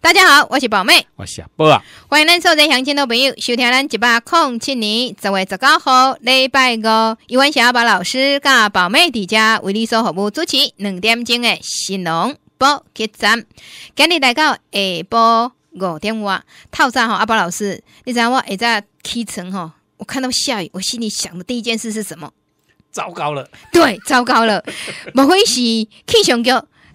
大家好，我是宝妹，我是阿啊，欢迎咱所在乡亲的朋友收听咱一百空七年十月十九号礼拜五，一晚小阿宝老师甲宝妹伫遮为你做服务主持两点钟的新农波节站，今日来到下波五点哇，套餐哈阿宝老师，你知道我一在起床吼，我看到下雨，我心里想的第一件事是什么？糟糕了，对，糟糕了，莫非是气象局。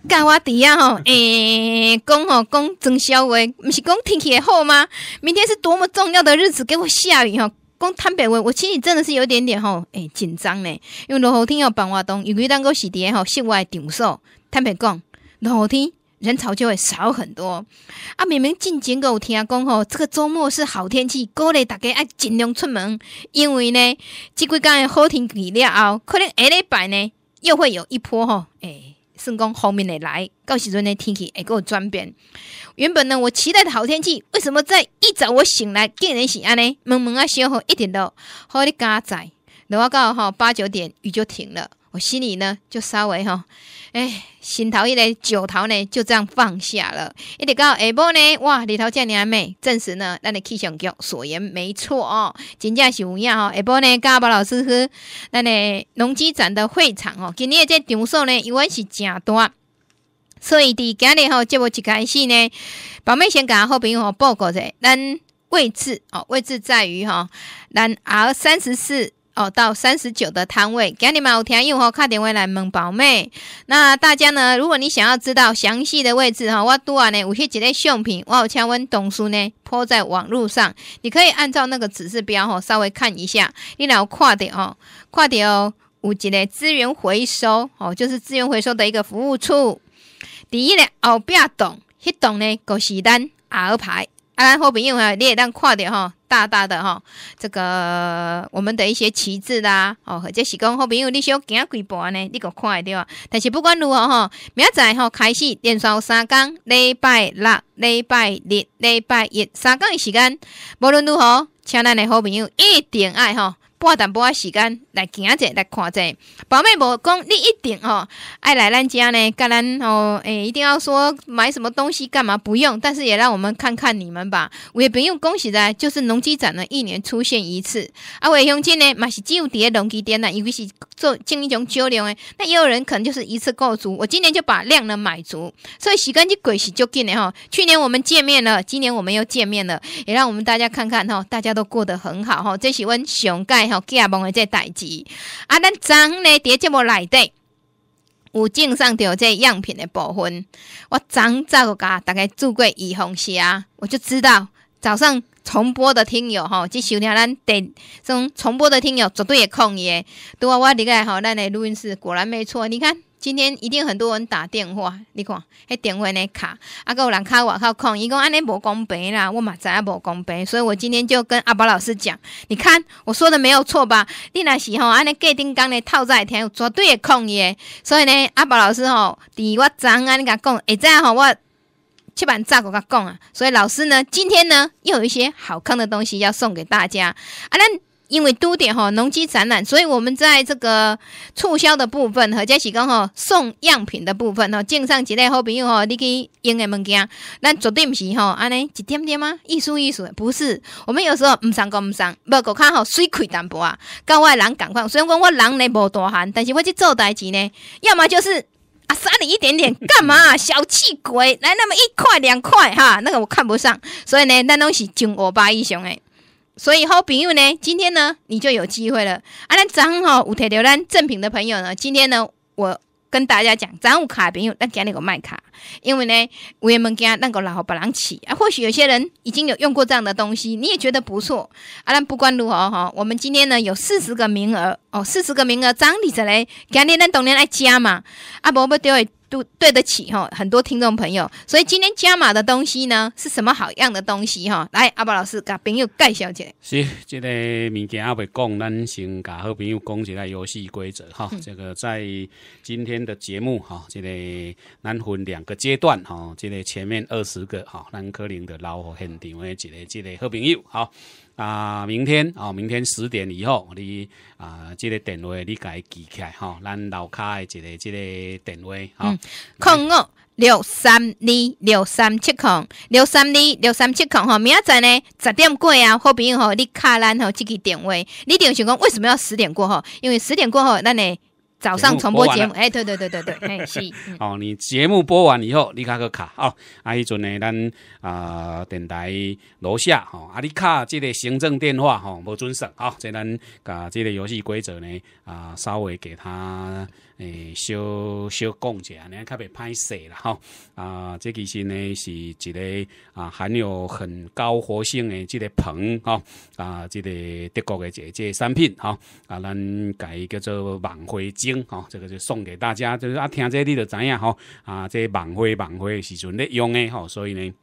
甲我伫遐吼，诶，讲吼讲装修诶，毋是讲天气会好吗？明天是多么重要的日子，给我下雨吼，讲坦白话，我心里真的是有点点吼，诶，紧张呢。因为落雨天要办活动，因为咱初是伫诶吼室外场所坦白讲，落雨天人潮就会少很多。啊，明明进前个有听讲吼，这个周末是好天气，鼓励大家爱尽量出门，因为呢，即几工诶好天气了后，可能下礼拜呢又会有一波吼，诶。算讲后面来，到时阵的天气会给我转变。原本呢，我期待的好天气，为什么在一早我醒来，竟然是安尼，蒙蒙啊小雨一点都好哩加载，然后到吼八九点雨就停了。我心里呢就稍微吼，哎，心头一个石头呢就这样放下了。一直到下晡呢，哇，里头遮尔阿妹，证实呢，咱的气象局所言没错哦，真正是有影吼。下晡呢，甲宝老师是咱的农机展的会场哦，今年的在场数呢，依然是诚大。所以伫今日吼节目一开始呢，宝妹先甲好朋友报告一下，咱位置哦，位置在于吼咱 R 三十四。哦，到三十九的摊位，给你们有听友吼，快电话来，萌宝妹。那大家呢？如果你想要知道详细的位置哈，我拄啊呢，有一几类相片，我有请阮同事呢，铺在网络上，你可以按照那个指示标哈，稍微看一下。你然后跨的哦，跨哦，有一个资源回收哦，就是资源回收的一个服务处。第一呢，后壁栋，一栋呢，够西单鳌牌。啊，咱好朋友啊，你也当看着吼，大大的吼，这个我们的一些旗帜啦，哦，或者是讲好朋友，你小行几安呢？你个看着啊。但是不管如何吼，明仔吼开始连续三工，礼拜六、礼拜日、礼拜一，三工的时间，无论如何，请咱的好朋友一定爱吼。花淡薄时间来行者来看下宝妹宝讲，你一定哦爱来咱家呢，甲咱哦诶，一定要说买什么东西干嘛不用，但是也让我们看看你们吧，我也不用恭喜的，就是农机展呢一年出现一次，阿伟兄弟呢嘛是只有伫诶农机店呢，尤其是做经营种交流诶，那也有人可能就是一次够足，我今年就把量呢买足，所以时间就过，是就近的哈。去年我们见面了，今年我们又见面了，也让我们大家看看哈，大家都过得很好哈，最喜欢熊盖。好解梦的这代志，啊，咱昨昏呢在节目内底，有赠送着这样品的部分，我昨早个大概住过怡红啊，我就知道早上重播的听友吼，即收听咱的，种重播的听友绝对会空耶，拄啊，我入来吼，咱的录音室果然没错，你看。今天一定很多人打电话，你看，迄电话呢卡，啊，哥有人卡我口空，伊讲安尼无公平啦，我嘛知影无公平，所以我今天就跟阿宝老师讲，你看我说的没有错吧？你若是吼安尼过工刚透套在听，有绝对空诶。所以呢阿宝老师吼，伫我昏安尼甲讲，会知影吼我七万炸个甲讲啊？所以老师呢，今天呢又有一些好看的东西要送给大家，啊，咱因为都点哈农机展览，所以我们在这个促销的部分和嘉是讲哈送样品的部分哈，线上几类好朋友哈，你可以用的物件，那绝对不是哈，安尼一点点吗？艺术艺术不是，我们有时候唔上讲唔上，不过看好水亏淡薄啊，跟我人赶快。虽然讲我人咧无大汉，但是我去做代志呢，要么就是啊，杀你一点点，干嘛？小气鬼，来那么一块两块哈，那个我看不上，所以呢，那拢是金五巴一雄哎。所以好朋友呢，今天呢，你就有机会了。啊，兰张哈，有摕到咱正品的朋友呢，今天呢，我跟大家讲，张有卡朋友，咱今日个卖卡，因为呢，我员们家那个老好把人起啊。或许有些人已经有用过这样的东西，你也觉得不错。啊，兰不管如何哈，我们今天呢有四十个名额哦，四十个名额，张你再来，今日咱当然爱加嘛。啊，伯不对。对得起哈，很多听众朋友，所以今天加码的东西呢，是什么好样的东西哈？来，阿宝老师，给朋友盖小姐，是，这个物件阿伯讲，咱先甲好朋友讲一下游戏规则哈。这个在今天的节目哈，这个咱分两个阶段哈，这个前面二十个哈，南柯林的老虎现场，一个这个好朋友好。啊，明天哦，明天十点以后，你啊，这个电话你己记起来哈，咱楼卡的这个这个电话哈，空五六三二六三七空六三二六三七空吼，明仔载呢十点过啊，好朋友吼，你卡咱吼即个电话，你着想讲为什么要十点过后？因为十点过后咱诶。早上，传播节目，哎，对对对对对，哎，是。哦，你节目播完以后，你卡个卡哦，啊，迄阵呢，咱啊，电台楼下，哦，啊，你卡，这个行政电话，吼，无准守，哦，这咱啊，这个游戏规则呢，啊，稍微给他。诶，小小讲者，你较别歹势啦吼啊！这其实呢是一个啊含有很高活性的这个硼吼啊，这个德国嘅一个产品吼啊，咱改叫做晚会晶吼，这个就送给大家，就是啊听这你就知影吼啊，这晚会晚会时阵咧用诶吼，所以呢。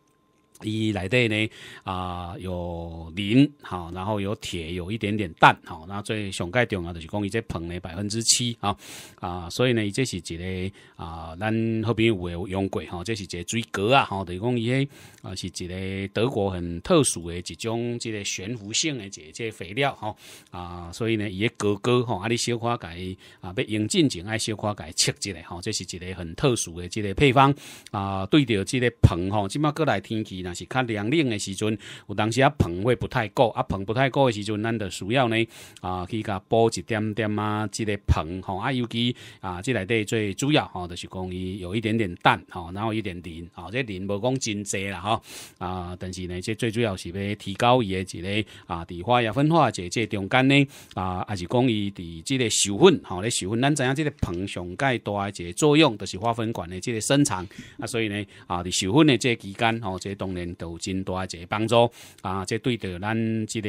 伊来底呢，啊，有磷好，然后有铁，有一点点氮好，那最上盖重要就是讲伊这硼呢百分之七啊啊，所以呢，伊这是一个啊，咱后边有用过吼，这是一个水果啊吼，就是讲伊。啊，是一个德国很特殊的，一种这个悬浮性的这这肥料吼啊，所以呢，伊个哥哥吼，啊，你小可改啊，要用正经爱小花改测一下吼，这是一个很特殊的这个配方啊。对着这个棚吼，即马过来天气若是较凉冷的时阵，有当时啊棚会不太够，啊棚不太够的时阵，咱就需要呢啊去甲补一点点啊，这个棚吼啊尤其啊，即内底最主要吼，就是讲伊有一点点淡吼，然后一点磷啊，这磷无讲真济啦啊！啊！但是呢，这最主要是要提高伊一个啊，伫花叶分化这中间呢，啊，也是讲伊伫这个授粉，吼，咧授粉。咱知影这个膨上盖大一个作用，就是花粉管的这个生长啊，所以呢，啊，伫授粉的这期间，吼，这当然有真大一个帮助啊。这对着咱这个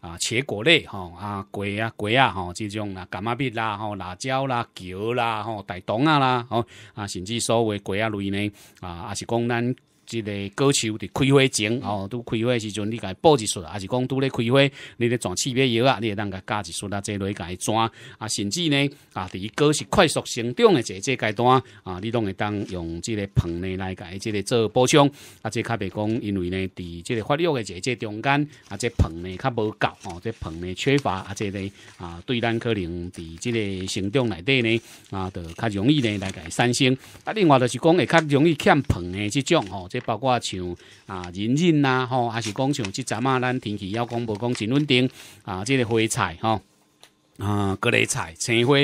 啊茄果类，吼啊果啊果啊，吼这种啊干妈蜜啦，吼辣椒啦、茄啦、吼大冬啊啦，吼啊甚至所谓果啊类呢，啊，也是讲咱。即个果树伫开花前吼，拄开花时阵，你家补一束，还是讲拄咧开花，你咧转气肥药啊，你会当甲加一束啊，即类家转啊，甚至呢啊，伫果实快速成长诶一这即阶段啊，你拢会当用即个棚呢来家即个做补充啊，即较袂讲，因为呢伫即个发育诶一这即中间啊，即棚呢较无够吼，即棚呢缺乏啊，即个啊，对咱可能伫即个生长内底呢啊，就较容易呢来家产生啊，另外就是讲会较容易欠棚诶即种吼。包括像啊，人人呐，吼，还是讲像即阵啊，咱天气要讲无讲真稳定啊，即个花菜吼，啊，各类菜，青花。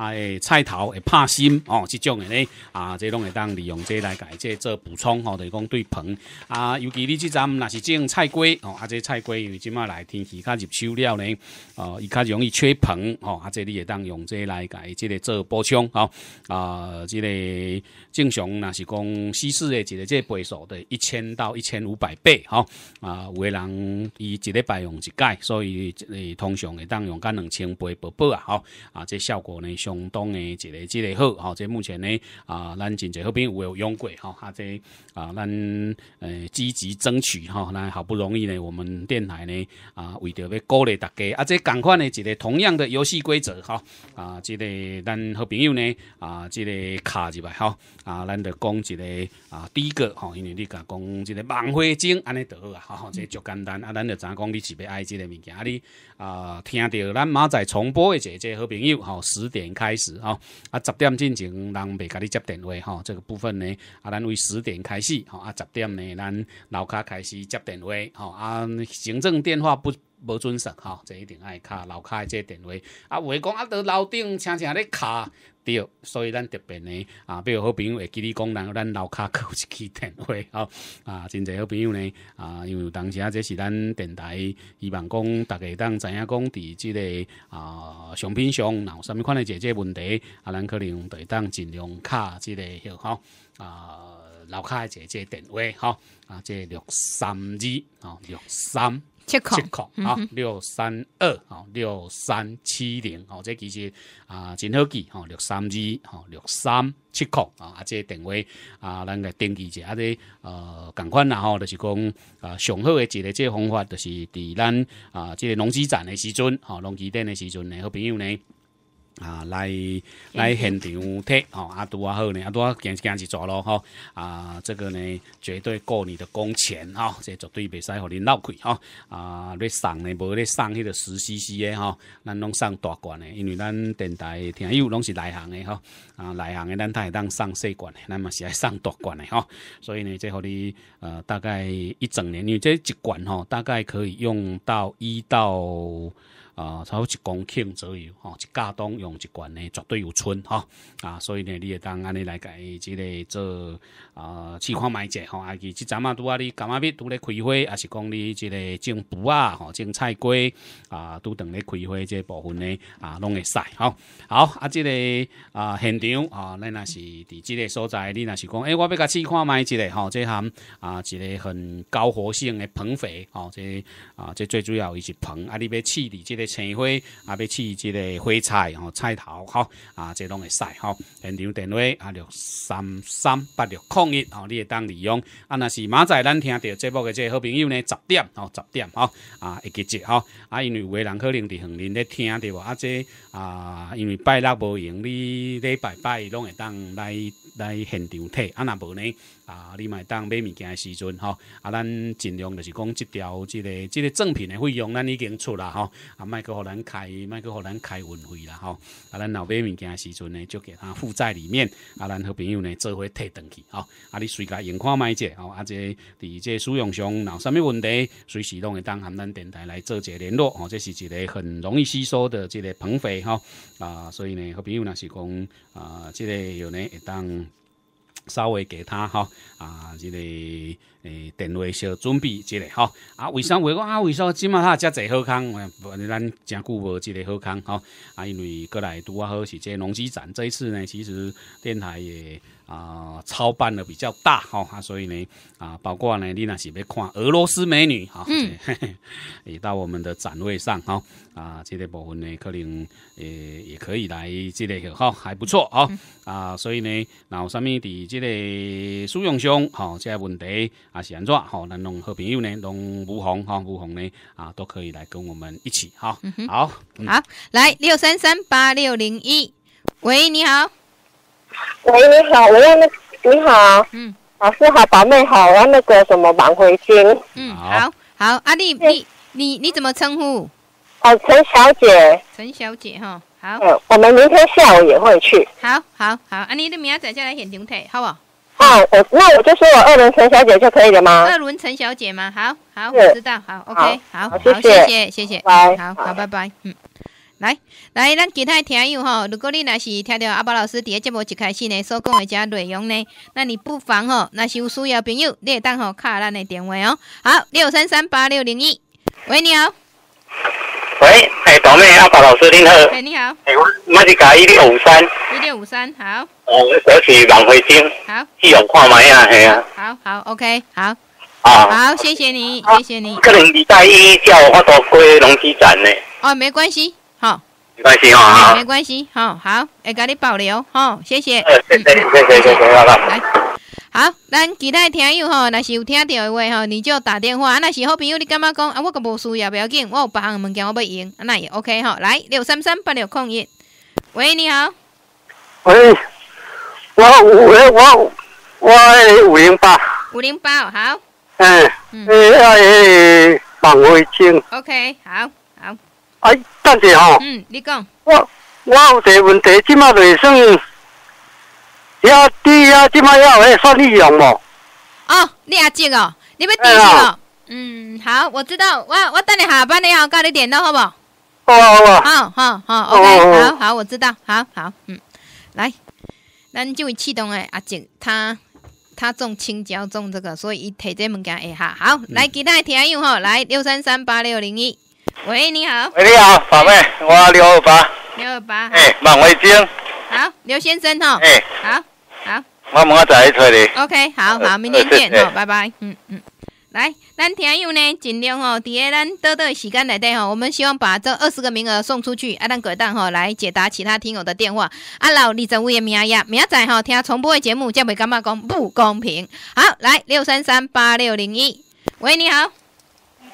啊，菜头会拍心哦，即种诶咧啊，即拢会当利用这来改，即做补充吼，就是讲对盆啊，尤其你即阵若是种菜瓜哦，啊，即菜瓜因为即马来天气较入秋了呢，哦，伊较容易缺盆哦，啊，即你也当用这来改，即个做补充吼。啊，即个正常若是讲稀释诶，一个即倍数的一千到一千五百倍吼。啊，的人伊一礼拜用一盖，所以通常会当用个两千倍薄薄啊，吼。啊，即效果呢。东东的一个之个好，哈，这目前呢，啊，咱真济好朋友有用过，哈，啊这啊，咱呃积极争取，吼，那好不容易呢，我们电台呢，啊，为着要鼓励大家，啊，这赶快呢，一个同样的游戏规则，吼，啊，这个咱好朋友呢，啊，这个卡入来，吼，啊，咱就讲一个啊，第一个，哈，因为你讲讲这个漫花精安尼得啊，吼，这足简单，啊，咱就怎讲你是要爱这个物件哩，啊，听到咱马仔重播的这个好朋友，吼十点。开始哈，啊十点之前人未甲你接电话哈，这个部分呢，啊咱为十点开始哈，啊十点呢，咱楼卡开始接电话哈，啊行政电话不无准守吼，这一定爱卡楼卡个电话，啊话讲啊在楼顶常常咧卡。对，所以咱特别呢，啊，比如好朋友会记你讲，然后咱楼卡扣一支电话哦，啊，真侪好朋友呢，啊，因为当时啊，这是咱电台，希望讲大家当知影讲，伫即个啊商品上，然后甚物款的姐姐问题，啊，咱可能当尽量卡即个吼，啊，楼卡的姐姐电话哈，啊，这六三二，吼，六三。七块啊，六三二啊，六三七零啊，这其实啊真好记吼，六三二吼，六三七块啊，这定位啊，咱个登记一下这呃，同款然后就是讲啊上好的一个这方法，就是伫咱啊即个农机展的时阵吼，农机展的时阵呢，好朋友呢。啊，来来现场睇哦，啊，拄啊好呢，啊，拄啊，一行一做咯吼，啊，这个呢，绝对够你的工钱吼，这绝对袂使互你闹亏吼，啊，你送呢，无你送迄个十 CC 的吼，咱拢送大罐的，因为咱电台听友拢是内行的吼，啊，内行的，咱才会当送细罐的，咱嘛是爱送大罐的吼，所以呢，即互你，呃，大概一整年，因为这一罐吼，大概可以用到一到。啊，差不多一公顷左右，吼，一家当用一罐呢，绝对有村，哈啊，所以呢，你也当安尼来解，即个做啊，试看卖者，吼，啊，即阵啊，都啊，你感阿咪，都咧开花，也是讲你即个种葡啊，吼，种菜瓜啊，都等咧开花，即部分呢，啊，拢会晒，好，好啊，即个啊，现场啊，你若是伫即个所在，你若是讲，诶，我要甲试看卖子嘞，吼，即含啊，即个很高活性的硼肥，吼，即啊，即最主要伊是硼，啊，你要试伫即个。鲜花啊，要试一个花菜哦，菜头哈啊，这拢会使吼。现场电话啊六三三八六零一哦，你会当利用啊。若是明仔咱听到节目嘅即个好朋友呢，十点哦，十点哦啊，会记节哈啊，因为有诶人可能伫横林咧听无啊，即啊因为拜六无用，你礼拜拜拢会当来来现场睇啊，若无呢啊，你买当买物件诶时阵吼，啊，咱尽量就是讲，即条即个即个赠品诶费用咱已经出啦，吼，啊，卖。卖去互咱开，卖去互咱开运费啦吼！啊，咱老买物件时阵呢，就给他负债里面。啊，咱好朋友呢，做伙摕转去吼。啊，你随甲用看卖者吼，啊，即伫即使用上，若有啥物问题，随时拢会当含咱电台来做者联络。吼。这是一个很容易吸收的，这个捧费吼。啊。所以呢，好朋友若是讲啊，这个有呢，会当稍微给他吼。啊，这个。诶，定位小准备之类哈啊？为啥？为啥啊？为啥今嘛哈遮侪好康？咱真久无即个好康哈啊！因为过来拄啊好是接农机展，这一次呢，其实电台也啊操办的比较大哈啊，所以呢啊，包括呢，你那是要看俄罗斯美女哈，嗯，也到我们的展位上哈啊，即个部分呢，可能诶也可以来即类个哈，还不错哦啊，所以呢，若有上面伫即个使用上吼，即个问题。啊，是安怎？好，那侬好朋友呢？侬吴红哈，吴红呢？啊，都可以来跟我们一起哈。好好，来六三三八六零一，喂，你好，喂，你好，我那你好，嗯，老师好，宝贝好，我那个什么王慧琴，嗯，好好，阿丽，你你你怎么称呼？哦，陈小姐，陈小姐哈，好，我们明天下午也会去，好好好，阿丽，你明仔再来现场睇，好不？我那我就说我二轮陈小姐就可以了吗？二轮陈小姐吗？好好，我知道好，OK，好，好，谢谢，谢谢，谢谢，拜，好好谢谢谢谢拜好好拜拜，嗯，来来，咱其他听友吼，如果你那是听到阿宝老师第一节目一开始呢，所讲的这内容呢，那你不妨哦，那是有需要朋友你也当吼卡咱的电话哦，好，六三三八六零一，喂，你好。喂，哎，对面阿爸老师您好，哎，你好，我是加一六五三，一六五三好，呃，我是王慧晶，好，你要看乜嘢啊？嘿啊，好好，OK，好，啊。好，谢谢你，谢谢你，可能礼拜一叫我发到过龙溪站呢，哦，没关系，好，没关系哦，没关系，好好，哎，给你保留，好，谢谢，谢谢谢，谢谢，谢谢，好了。好，咱其他听友吼，若是有听到的话吼，你就打电话。啊，若是好朋友，你感觉讲啊？我个无需要不要紧，我有别项物件我要用，啊，那也 OK 吼。来六三三八六空一，喂，你好，喂，我五，我我五零八，五零八，好，嗯。诶，哎诶，彭慧清，OK，好，好，哎，等下吼，嗯，你讲，我我有这问题，即马来算。要的呀，起码要哎，少利息好不？哦，你阿姐哦，你要订哦。嗯，好，我知道，我我等你下班了，后，教你点到好不？好啊。好好好，OK，好好我知道，好好嗯，来，咱就会启动哎，阿静，她她种青椒种这个，所以伊摕这物件哎哈。好，来其他天用吼，来六三三八六零一。喂，你好。喂，你好，宝贝，我六二八。六二八。哎，满维晶。好，刘先生吼。哎，好。我冇在出的。OK，好好，明天见哦，拜拜。嗯嗯，来，咱听友呢尽量哦，底下咱短短时间内底哦。我们希望把这二十个名额送出去，啊，咱鬼蛋哈来解答其他听友的电话。啊，老，你在屋檐名呀？明仔哈听重播的节目，将会感觉讲不公平。好，来六三三八六零一。喂，你好。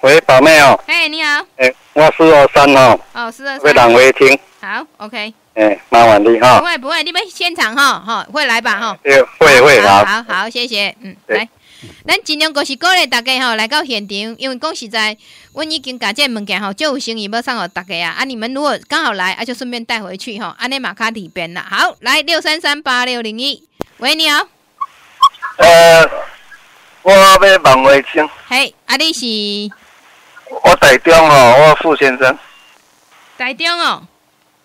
喂，宝妹哦。诶，你好。哎，我是二三哦。哦，是二三。会当会听。好，OK。哎，麻烦你哈，不会不会，你们现场哈哈会来吧哈，会会会，好好好，谢谢，嗯，来，咱尽量各是各嘞，大家哈来到现场，因为讲实在，我已经把这物件哈，就有生意要送给大家啊，啊你们如果刚好来，啊就顺便带回去哈，安尼马卡里边啦。好，来六三三八六零一，喂你好，呃，我要问卫生，嘿，啊，你是，我台中哦，我傅先生，台中哦。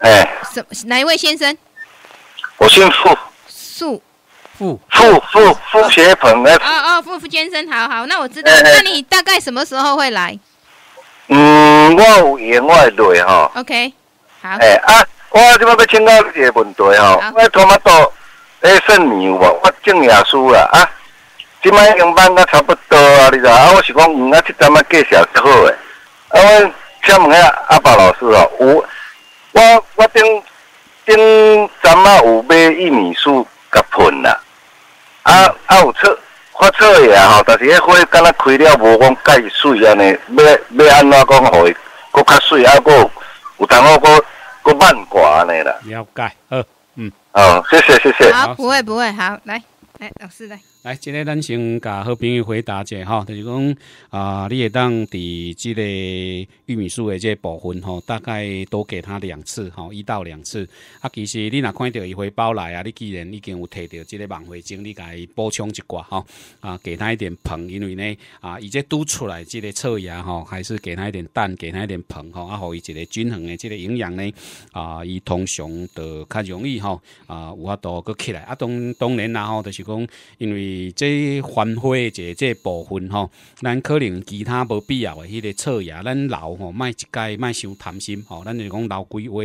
哎，什哪一位先生？我姓傅。傅，傅，傅，傅，傅学鹏。哦哦，傅傅先生，好好，那我知道。那你大概什么时候会来？嗯，我有言外对哈。OK，好。哎啊，我今麦要请教一个问题吼。啊。我他妈到诶新年无，我正耶稣啦啊！今已经办都差不多啊，你知？啊，我是讲，我阿七点么计小课诶。我厦门遐阿爸老师哦，有。我我顶顶阵啊有买玉米树甲盆啦，啊啊有出发去啊吼，但是迄花敢若开了无讲介水安尼，要要安怎讲，让佫较水，啊佫有淡薄佫佫慢挂安尼啦。了解，嗯嗯，好，谢谢谢谢。好，不会不会，好来来，老师来。来，即个咱先甲好朋友回答者哈，就是讲啊，你也当伫即个玉米树的这部分吼，大概多给它两次吼，一到两次。啊，其实你若看到伊回报来啊，你既然已经有摕到即个万回精，你伊补充一寡吼啊，给他一点棚，因为呢啊，伊这拄出来即个侧芽吼，还是给他一点蛋，给他一点棚吼，啊，互伊一个均衡的即个营养呢啊，伊通常就较容易吼啊，有法度佫起来。啊，当当然啦吼，就是讲因为。即还花嘅一个部分吼，咱可能其他无必要嘅迄个草叶，咱留吼，卖一概卖，伤贪心吼，咱就讲留几花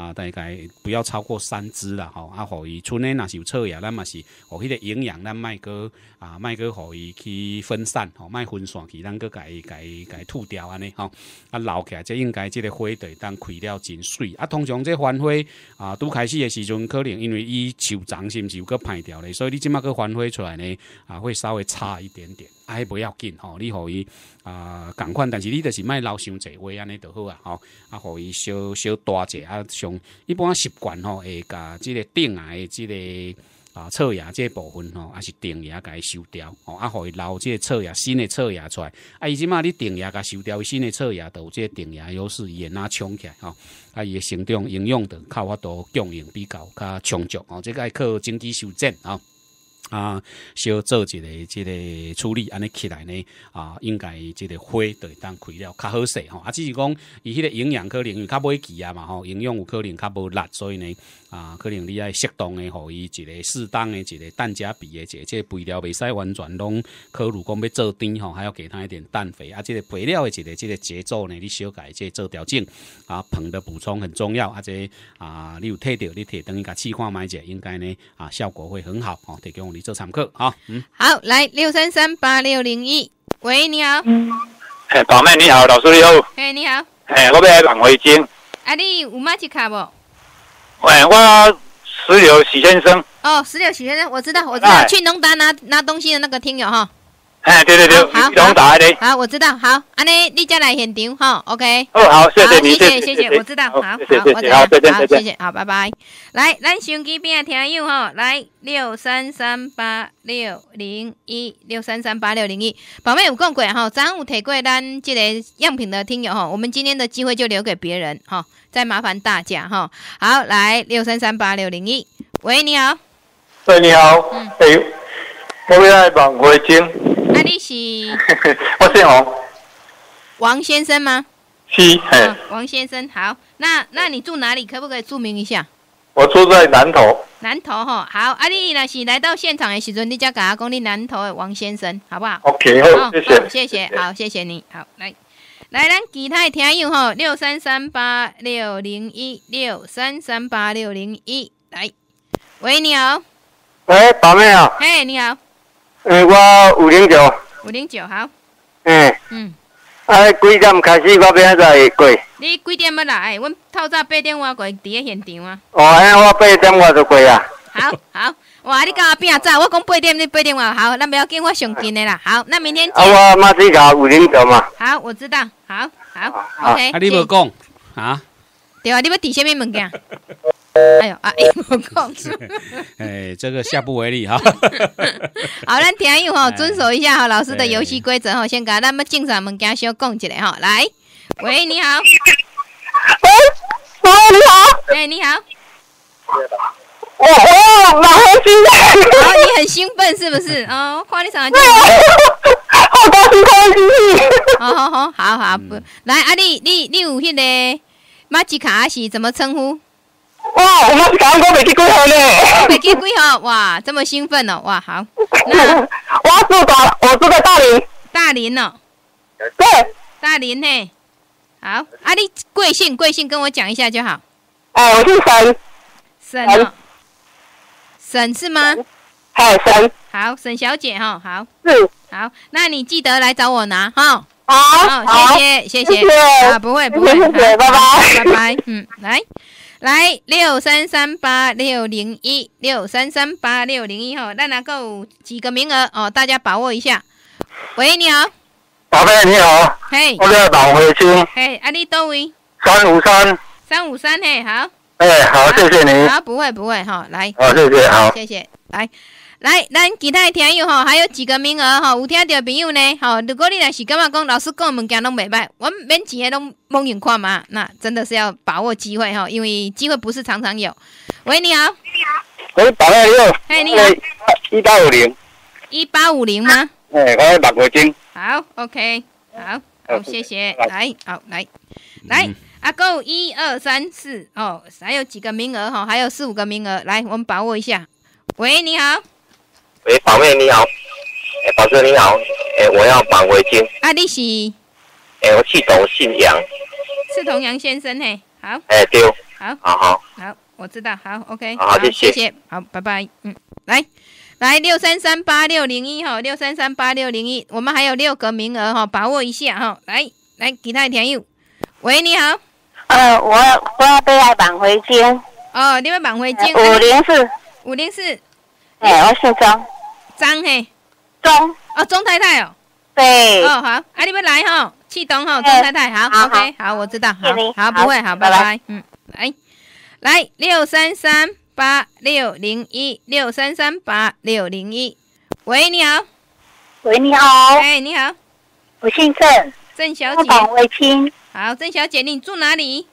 啊，大概不要超过三支啦吼，啊，互伊春天若是有草叶，咱嘛是，互迄个营养咱卖个啊，卖个，互伊去分散吼，卖分散去，咱个伊介伊吐掉安尼吼，啊，留起来即应该即个花会当开了真水，啊，通常即还花啊，拄开始诶时阵，可能因为伊树长是毋是有个排掉咧，所以你即马搁还花出来呢？啊，会稍微差一点点，哎，不要紧吼，你可以啊，赶快。但是你就是卖老伤者，我安尼就好啊，吼。啊，可以小小大者啊，像一般习惯吼，会甲这个顶啊，的这个啊侧牙这部分吼，啊是顶牙给修掉，哦啊，可以老这侧牙新的侧牙出来。啊，伊起码你顶牙甲修掉，新的侧牙都有这顶牙优势，也呐冲起来，吼。啊，也成长营养的靠法多供应比较较充足，哦，这个靠经济修正哦啊，小做一个即个处理，安尼起来呢，啊，应该即个花就当开了，较好势吼。啊，只是讲伊迄个营养可能较袂记啊嘛吼，营养有可能较无力，所以呢，啊，可能你爱适当的互伊一个适当的一个氮钾比个即个肥料袂使完全拢。可如果要做甜吼，还要给他一点氮肥。啊，即个肥料的一个即个节奏呢，你小改即个做调整。啊，硼的补充很重要，啊即啊，你有铁掉，你摕等伊加试看买者，应该呢，啊，效果会很好哦，提供。做常客哈，嗯，好，来六三三八六零一，喂，你好，嘿，宝妹你好，老师你好，嘿，你好，嘿，我系黄维金，啊，你有马几卡不？喂，我石榴许先生，哦，石榴许先生，我知道，我知道，去农达拿拿东西的那个听友哈。哎，对对对，好，好，好，我知道，好，安尼你再来现场哈，OK。哦，好，谢谢你，谢谢，谢谢，我知道，好，好，我知道，好，谢谢，好，拜拜。来，咱手机边的听友哈，来六三三八六零一，六三三八六零一，宝贝有够贵哈，咱有铁贵单，记得样品的听友哈，我们今天的机会就留给别人哈，再麻烦大家哈。好，来六三三八六零一，喂，你好，喂，你好，嗯，哎，我边啊王慧晶。你是，我是王，王先生吗？是，嘿，王先生，好，那那你住哪里？可不可以注明一下？我住在南头。南头哈，好，阿丽那是来到现场的时阵，你叫给阿公你南头王先生，好不好？OK，谢谢，谢谢，好，谢谢你，好，来，来，咱记太听友哈，六三三八六零一六三三八六零一，来，喂，你好，喂，宝妹啊，嘿，你好。诶，我五零九。五零九好。嗯。嗯。啊，几点开始？我明天再过。你几点要来？哎，我透早八点我过，伫个现场啊。哦，安尼我八点我就过啊。好，好，哇！你今下明早，我讲八点，你八点好，那不要紧，我上紧的啦。好，那明天。啊，我马知道五零九嘛。好，我知道。好，好，OK，请。啊，你不讲啊。对啊，你要提什么物件？哎呦啊！哎，我制。哎，这个下不为例哈。好了，停一会儿，遵守一下哈老师的游戏规则哈。先给咱们正常物件先讲起来哈。来，喂，你好。喂，你好。哎，你好。谢谢大好开心啊！你很兴奋是不是？啊，夸你上么？好好好好好，好好不。来，阿丽，你你有那个马吉卡是怎么称呼？哇，我们台湾没去贵航嘞，没去贵航，哇，这么兴奋呢，哇，好。那我是大，我住在大林。大林哦。对。大林呢？好，啊，你贵姓？贵姓跟我讲一下就好。哎，我姓沈。沈。沈是吗？好，沈。好，沈小姐哈，好。是。好，那你记得来找我拿哈。好。好，谢谢，谢谢啊，不会，不会，谢谢，拜拜，拜拜，嗯，来。来六三三八六零一六三三八六零一哈，那能够几个名额哦？大家把握一下。喂，你好，宝贝，你好，嘿，我叫党慧清，嘿，阿弟多维，三五三，三五三，嘿，好，哎，好，谢谢你，好，不会，不会，哈，来，好，谢谢，好，谢谢，来。来，咱其他的听友哈，还有几个名额哈。有听到朋友呢，吼，如果你也是感觉讲，老师讲的物件拢未歹，我们免钱拢蒙眼看嘛。那真的是要把握机会哈，因为机会不是常常有。喂，你好。你好。喂，八二六。嘿，你好。一八五零。一八五零吗？哎，我六分金。好，OK。好，好，谢谢。来，好，来，来，阿 g 一二三四，哦，还有几个名额哈，还有四五个名额，来，我们把握一下。喂，你好。喂，宝妹你好，诶，宝哥你好，诶，我要绑围巾。啊，你是？诶，我是董，姓杨。是童杨先生嘿，好。诶，对。好，好好。好，我知道，好，OK。好，谢谢，谢谢。好，拜拜。嗯，来，来六三三八六零一哈，六三三八六零一，我们还有六个名额哈，把握一下哈。来，来，给他填入。喂，你好。呃，我我要被要绑围巾。哦，你们绑围巾。五零四。五零四。诶，我姓张。张嘿，钟哦，钟太太哦，对哦，好，阿你们来哈，气东哈，钟太太好，OK 好，我知道，好，好，不会，好，拜拜，嗯，来来六三三八六零一六三三八六零一，喂，你好，喂，你好，哎，你好，我姓郑，郑小姐，我姓，青，好，郑小姐，你住哪里？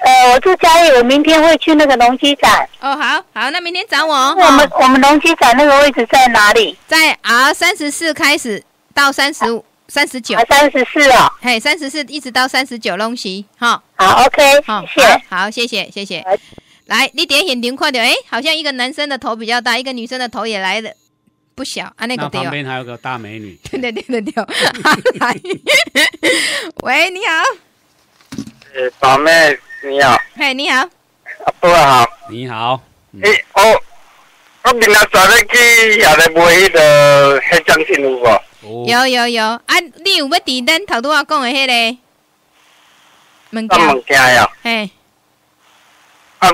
呃，我住嘉义，我明天会去那个农机展。哦，好好，那明天找我哦。我们我们农机展那个位置在哪里？在 R 三十四开始到三十五、三十九。啊，三十四哦。嘿，三十四一直到三十九弄齐。哈。好，OK，谢谢。好，谢谢，谢谢。来，你点很灵快点。哎，好像一个男生的头比较大，一个女生的头也来的不小啊，那个对旁边还有个大美女。对对对的，对。喂，你好。呃，阿妹。你好，嘿，你好，阿婆好，你好，你哦，我明天早起去下来买伊个黑酱面糊个，有有有，啊，你有要点咱头拄我讲的迄个门架，门架呀，嘿，啊，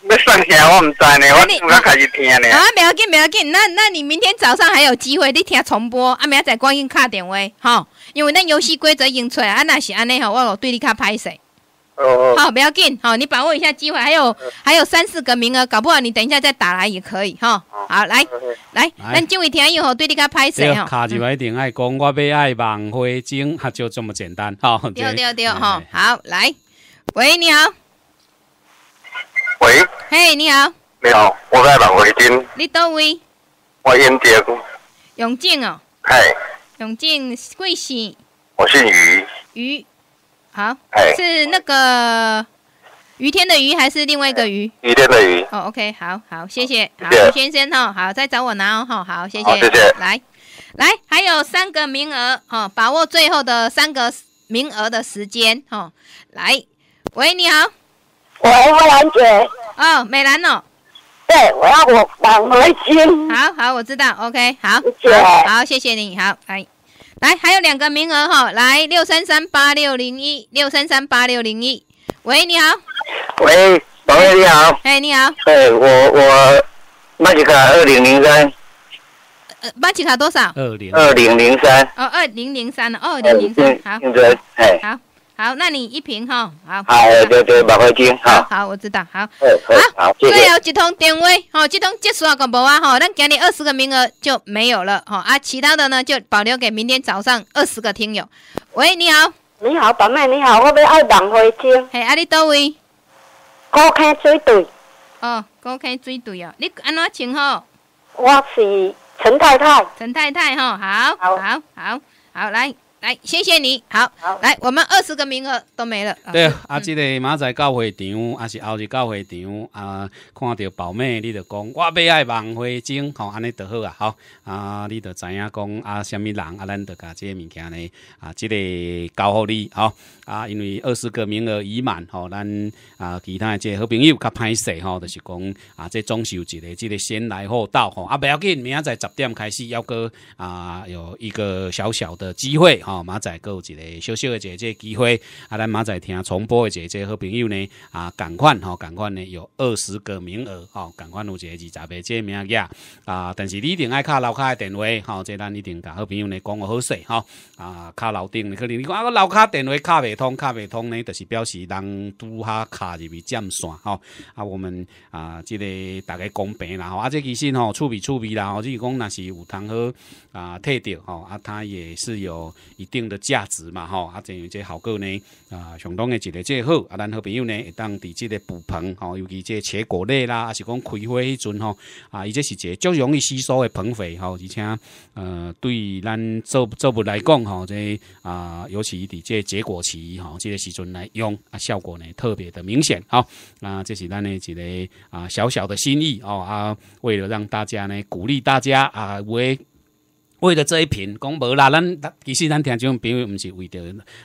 你算下我唔知呢，我我开始听呢，啊，不要紧不要紧，那那你明天早上还有机会你听重播，啊，明天再赶紧卡电话，吼，因为那游戏规则已经出来，啊，那是安尼吼，我我对你较歹势。哦，好，不要紧，好，你把握一下机会，还有还有三四个名额，搞不好你等一下再打来也可以，哈，好，来来，咱这位朋友，对你个拍摄哈。卡住位，定爱讲我被爱往回经，就这么简单，好，对对对，哈，好，来，喂，你好，喂，嘿，你好，你好，我爱往回晶，你到位，我永静，永静哦，嗨，永静贵姓？我姓于，于。好，是那个于天的于还是另外一个于？于天的于。哦，OK，好好，谢谢。好，吴先生哈，好，再找我拿哦，好，谢谢，谢谢。来，来，还有三个名额哈，把握最后的三个名额的时间哈。来，喂，你好，喂，美兰姐，哦，美兰哦，对，我要我绑围巾。好好，我知道，OK，好，好，谢谢你，好，哎。来，还有两个名额哈，来六三三八六零一六三三八六零一，喂，你好，喂，朋友你好，哎，你好，哎，我我，麦吉卡二零零三，呃，麦吉卡多少？二零二零零三，哦，二零零三了，二零零三，好。好。好，那你一瓶哈，好。好，对对，百块钱，好。好，我知道，好。好，好，最后一通电话，吼，这通结束个无啊，吼，咱今日二十个名额就没有了，吼啊，其他的呢就保留给明天早上二十个听友。喂，你好。你好，宝妹，你好，我要爱百块钱。系，阿你多位？高开水队。哦，高开水队哦，你安怎称呼？我是陈太太。陈太太，吼，好，好，好，好，来。来，谢谢你好。好，来，我们二十个名额都没了。对，啊，这个马仔教会场，啊是后日教会场，啊，看到宝妹，你就讲我不爱盲花精，吼，安尼就好啊，好，啊，你就知影讲啊，什么人，啊，咱就甲这物件呢，啊，这个交互你，好，啊，因为二十个名额已满，吼，咱啊，其他这个好朋友较歹势，吼，就是讲啊，这装修一个，这个先来后到，吼，啊不要紧，明仔在十点开始要个啊，有一个小小的机会，哈。哦，马仔，搁有一个小小的一个机会，啊，咱马仔听重播的一个好朋友呢，啊，赶快，吼，赶快呢，有二十个名额，吼，赶快有一个二十个这名额，啊，但是你一定爱卡楼卡的电话，哈，这咱一定甲好朋友呢讲个好势，吼，啊，卡顶电，可能你啊，我楼卡电话卡未通，卡未通呢，就是表示人拄下卡入去占线，吼。啊，我们啊，这个大家公平啦，吼，啊，这其实吼，趣味趣味啦，吼，就是讲若是有通好，啊，退掉，吼，啊，他也是有。一定的价值嘛吼，啊，这有这效果呢，啊，相当的一个最好。啊，咱好朋友呢，会当伫即个补棚，吼，尤其这切果类啦，是讲开花迄阵吼，啊，伊这是一个容易吸收的硼肥吼，而且呃，对咱作作物来讲吼，这啊，尤其在这结果期吼，这个时阵来用，啊，效果呢特别的明显啊。那这是咱的一个啊，小小的心意哦，啊，为了让大家呢鼓励大家啊，为为了这一瓶，讲无啦，咱其实咱听这种友毋是为着，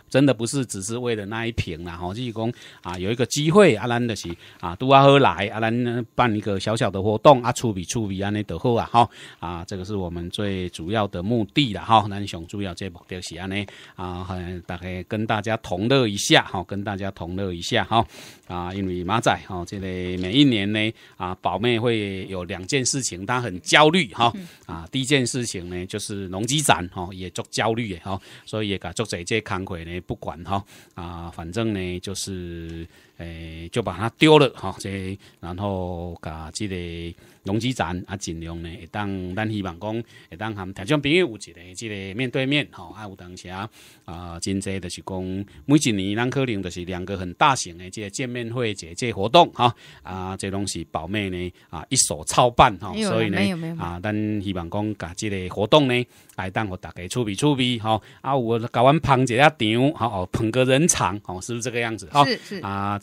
真的不是只是为了那一瓶啦，吼，就是讲啊，有一个机会啊，咱的是啊，都阿好来啊，咱办一个小小的活动啊，趣味趣味啊，尼都好啊，好啊，这个是我们最主要的目的了，好，咱想主要这目的是安尼啊，大概跟大家同乐一下，好，跟大家同乐一下，哈，啊，因为马仔，哈，这个每一年呢，啊，宝妹会有两件事情，她很焦虑，哈，啊，第一件事情呢就是。是农机展哈，也做焦虑也哈，所以也敢做这这康悔呢，不管哈啊，反正呢就是。诶，就把它丢了哈。这然后甲这个农机站啊，尽量呢，当咱希望讲，当含听众朋友有一个这个面对面哈，啊，有当时啊，啊、真济都是讲，每一年咱可能就是两个很大型的这个见面会，这这活动哈，啊，这东西宝妹呢？啊，一手操办哈，所以呢，啊，咱希望讲甲这个活动呢，爱当和大家出比出比哈。啊，我搞完捧一一场，好捧个人场，哦，是不是这个样子？是是啊。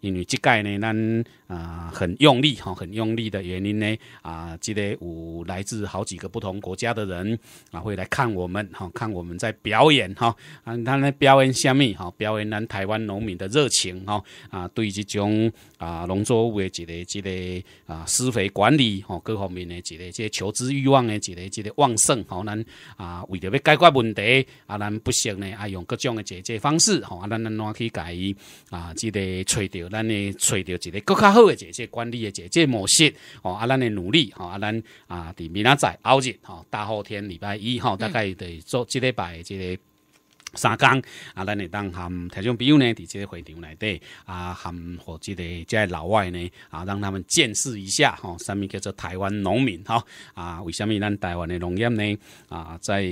因为即届呢，咱。啊，很用力哈，很用力的原因呢？啊，记得有来自好几个不同国家的人啊，会来看我们哈，看我们在表演哈。啊，他咧表演虾米？哈，表演咱台湾农民的热情哈。啊，对这种啊农作物的一个、一个啊施肥管理哈，各方面的一个、这求知欲望的一个、一个旺盛。好，咱啊为着要解决问题啊，咱不惜呢啊用各种的解决方式哈，啊，咱咱何去改？啊，记得找到咱的找到一个更较好。解这些管理的解解模式，哦啊，咱的努力，哦，啊咱啊，伫明仔载后日，哦，大后天礼拜一，哈大概得做这礼拜几个。三公啊，咱会当含台中朋友呢，即个会场内底啊，含或个嘞在老外呢啊，让他们见识一下吼，什么叫做台湾农民哈啊？为什么咱台湾的农业呢啊？在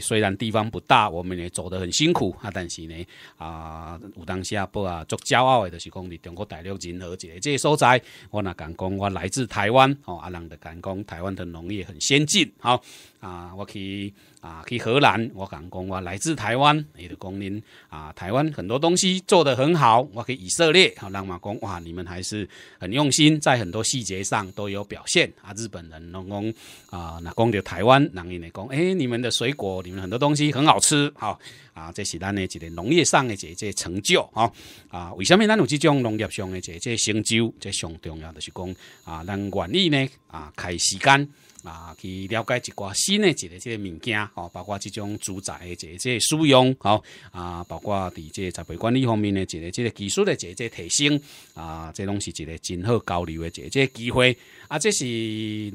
虽然地方不大，我们也做得很辛苦啊，但是呢啊，有当下不啊，足骄傲的，就是讲伫中国大陆任何一个这个所在，我若敢讲我来自台湾哦，啊，人就敢讲台湾的农业很先进好。啊，我去啊，去荷兰，我讲讲我来自台湾，也讲您啊，台湾很多东西做得很好。我去以色列，好、让马讲哇，你们还是很用心，在很多细节上都有表现。啊，日本人能工啊，那工就台湾南人讲，哎，你们的水果，你们很多东西很好吃好。啊，这是咱的一个农业上的一个成就哈啊，为什么咱有这种农业上的这个成就？这上重要就是讲啊，咱愿意呢啊，开时间啊，去了解一寡新的一个这物件哦，包括这种住宅的这个使用哦啊，包括伫这设备管理方面的一个这技术的这个提升啊，这拢是一个真好交流的这个机会。啊，这是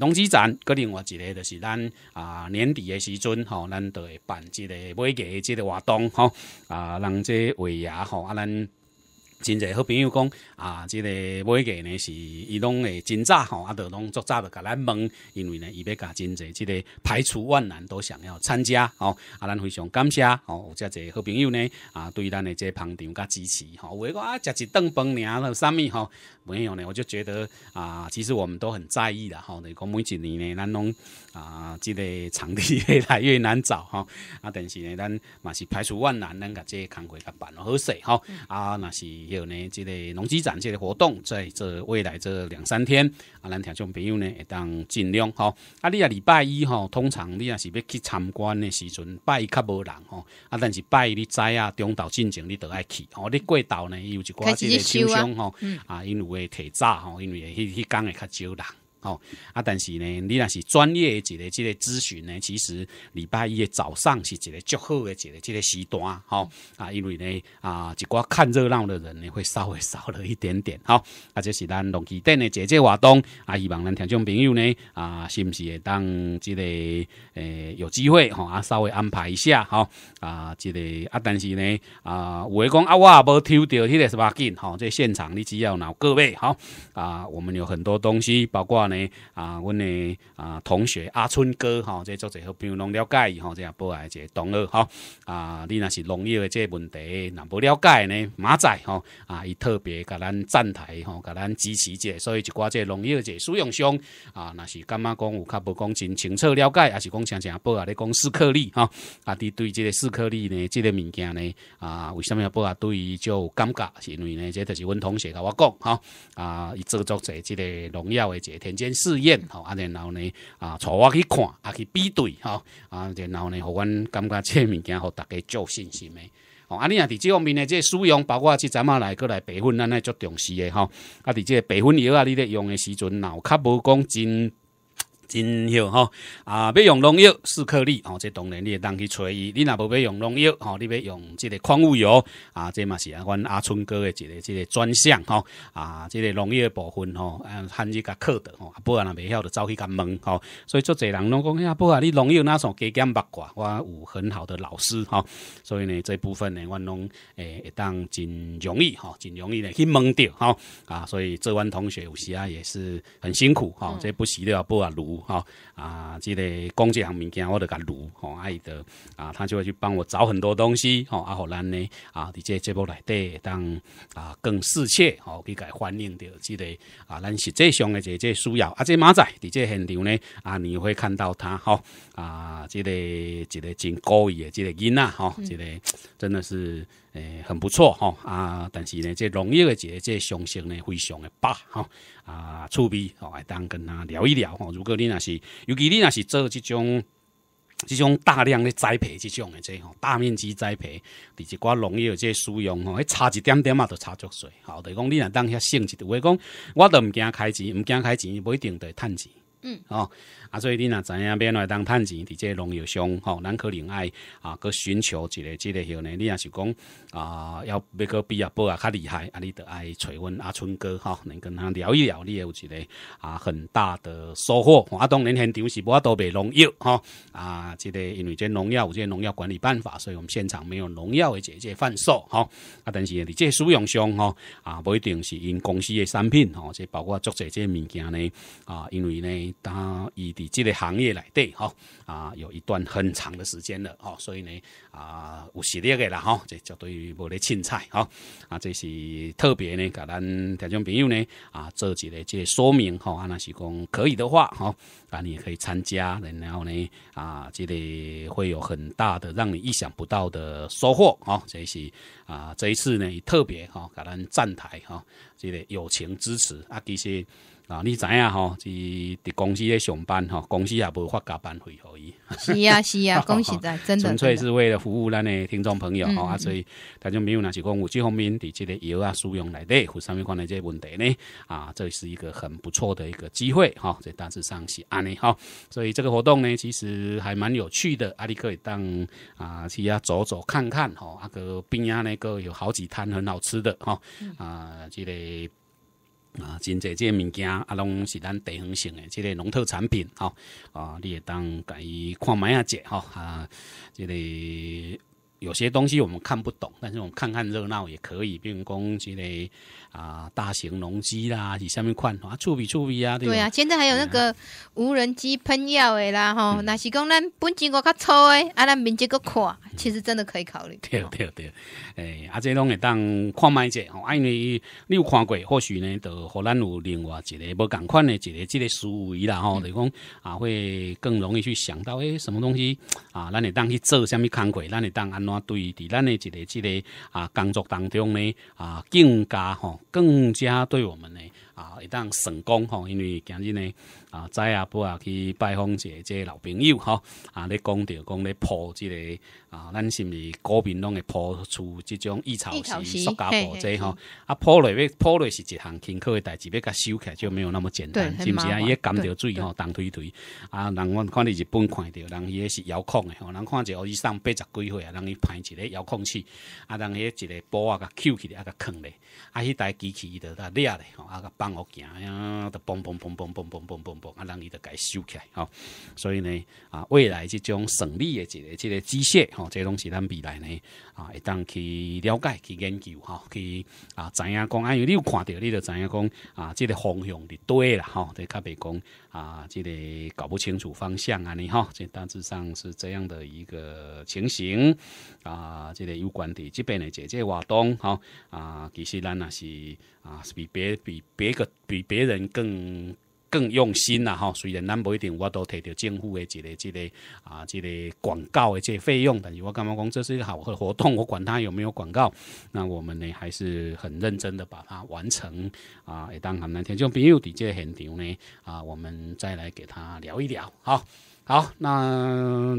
农资展，搁另外一个就是咱啊年底的时阵吼，咱就会办一个买个的这个活动。吼啊，人这话也吼，啊，咱真侪好朋友讲。啊，即个每个呢是伊拢会尽早吼，啊，都拢足早都甲咱问，因为呢伊要加真济，即个排除万难都想要参加吼，啊，咱非常感谢吼，有遮侪好朋友呢，啊，对咱的这捧场甲支持吼，有那个啊，食一顿饭尔，有啥物吼？没有呢，我就觉得啊，其实我们都很在意啦吼，如果每一年呢，咱拢啊，即个场地越来越难找吼。啊，但是呢，咱嘛是排除万难，咱甲即个工会甲办好势吼。啊，那是有呢，即个农机。展这个活动，在这未来这两三天，啊，咱听众朋友呢，也当尽量吼啊，你啊礼拜一吼通常你啊是要去参观的时阵，拜一较无人吼啊，但是拜你知啊，中岛进前你都爱去。哦，你过道呢，有一寡这个招商吼，啊，因为提早吼，因为迄迄工会较少人。哦，啊，但是呢，你若是专业的一个、一个咨询呢。其实礼拜一早上是一个较好的一个、一个时段，哈啊，因为呢，啊，一个看热闹的人呢会稍微少了一点点，哈。啊，这是咱龙期店的姐姐话筒，啊，希望咱听众朋友呢，啊，是不是当这个，诶，有机会，吼、啊，稍微安排一下，哈，啊，这个啊，但是呢，啊，我讲啊，我也无抽到，听个是吧？吼、哈，这现场你只要闹各位，好啊，我们有很多东西，包括呢。啊，阮呢啊，同学阿春哥吼，即做者好，朋友拢了解伊吼，即下报即个同学吼啊，你若是农药的即个问题，若无了解呢，马仔吼啊，伊特别甲咱站台吼，甲咱支持者，所以就挂即农药者使用上啊，若是感觉讲有较无讲真清楚了解，也是讲诚常报下咧讲四克利吼啊，弟对即个四克利呢，即个物件呢啊，为什么报下对于就感觉？是因为呢，即就是阮同学甲我讲吼啊，伊制作者即个农药的即添加试验吼，啊，然后呢，啊，带我去看，啊，去比对吼，啊，然后呢，互阮感觉测物件，互大家足信心的，吼，啊，你啊，伫即方面呢，即使用，包括即站啊来，过来培训，咱咧足重视的吼。啊，伫即培训以后啊，你咧用的时阵，脑较无讲真。真好吼，啊，要用农药是颗粒哦，即当然你会当去找伊。你若无要用农药吼，你要用即个矿物油啊，这嘛是啊，阮阿春哥的即个即个专项吼，啊，即个农业部分吼，啊，喊日甲课的吼，不然也袂晓得走去甲问吼，所以足侪人拢讲，不啊，你农药哪候加减八卦，我有很好的老师吼。所以呢，这部分呢，我拢诶当真容易吼，真容易呢去问到吼。啊，所以做阮同学有时啊也是很辛苦吼，这不习了不啊吼，啊，这个讲即项物件，我都甲录吼，爱的啊，他就会去帮我找很多东西，吼啊，互咱呢啊，直接节目来底当啊更适切，吼甲伊反映着即个啊，咱实际上的这这需要，啊，这马仔伫即现场呢啊，你会看到他，吼啊，这个这个真高义的，这个人啊，吼，这个真的是。诶，很不错哦、啊！但是呢，这农业的这这上升呢，非常的大哦、啊，趣味吼，来当跟他聊一聊哦。如果你若是，尤其你若是做这种这种大量的栽培这种的这哈，大面积栽培，伫且寡农业的这使用哦，差一点点嘛，都差足多。哦。就讲你若当遐性质，话讲，我都毋惊开钱，毋惊开钱，不一定得趁钱，嗯哦。啊，所以你若知影变来当趁钱，伫这农药上吼，咱可能爱啊，搁寻求一个、这个后呢？你也是讲啊，要要搁比啊步啊较厉害，啊，你得爱找阮阿春哥吼，能跟他聊一聊，你也有一个啊很大的收获。啊，当然现场是无多卖农药吼，啊，这个因为这农药有这农药管理办法，所以我们现场没有农药的解决贩售吼。啊，但是你这使用上吼，啊，不一定是因公司的产品吼，这包括作者这物件呢啊，因为呢，当伊地。这个行业来对哈啊，有一段很长的时间了哦，所以呢啊有实力的啦哈，这绝对不咧轻踩哈啊，这是特别呢，给咱听众朋友呢啊做一个这说明哈，那是讲可以的话哈啊，你也可以参加，然后呢啊这里会有很大的让你意想不到的收获哈，这是啊这一次呢特别哈，给咱站台哈，这类友情支持啊，其实。啊，你知影哈？是伫公司咧上班哈？公司也有发加班费可以？是呀，是呀，恭 喜在，真的纯粹是为了服务咱的听众朋友哈，所以他就没有呢，是讲武器方面，伫这个药啊、使用来对付上面关的这些问题呢，啊，这是一个很不错的一个机会哈。这大致上是安尼哈，所以这个活动呢，其实还蛮有趣的，阿你可以当啊去啊走走看看哈，啊个边啊那个有好几摊很好吃的哈，啊，这个。啊，真侪个物件啊，拢是咱地方性的即个农特产品，吼啊，你会当甲伊看卖下者，吼啊，即个。有些东西我们看不懂，但是我们看看热闹也可以。喷雾机类啊，大型农机啦，是下面看啊，触笔触笔啊，对啊。现在还有那个无人机喷药的啦，吼，那是讲咱本钱我较粗的，啊，咱面积个阔，其实真的可以考虑。对对对，诶，啊，这拢会当看卖者，吼，因为你有看过，或许呢，就和咱有另外一个无同款的一个这个思维啦，吼，等于讲啊，会更容易去想到，诶，什么东西啊，咱会当去做，什么看过，咱会当按。那对于在咱的一个之个啊工作当中呢啊更加吼更加对我们呢啊一旦成功吼，因为今日呢。啊，再阿婆啊去拜访一下这老朋友吼，啊，咧讲着讲咧铺即个啊，咱是毋是古民拢会铺出即种易草是塑胶布这吼？啊，破落要破落是一项轻巧的代志，要甲收起就没有那么简单，是毋是啊？一甘着水吼，当推推。啊，人阮看日本看着人伊个是遥控的吼，人看着哦，伊生八十几岁啊，人伊拍一个遥控器，啊，人伊一个布啊甲揪起，来啊甲藏咧，啊迄台机器伊着甲抓咧吼，啊甲放我行，啊就嘣嘣嘣嘣嘣嘣嘣嘣。啊，人伊的家收起来哈，所以呢，啊，未来即种省力的一个即个机械即这东西咱未来呢啊，会当去了解去研究吼，去啊，知影讲？啊，因为你有看着你就知影讲啊？这个方向伫对啦哈，别较袂讲啊，这个搞不清楚方向安尼吼，这大致上是这样的一个情形啊，这个有关伫即边的姐姐华东吼，啊，其实咱也是啊，是比别比别个比别人更。更用心啦哈！虽然咱不一定我都摕到政府的一个、一个啊、一个广告的这费用，但是我干嘛讲这是一个好活动，我管它有没有广告。那我们呢还是很认真的把它完成啊！也当然难听，就朋友你这很牛呢啊，我们再来给他聊一聊。好好，那。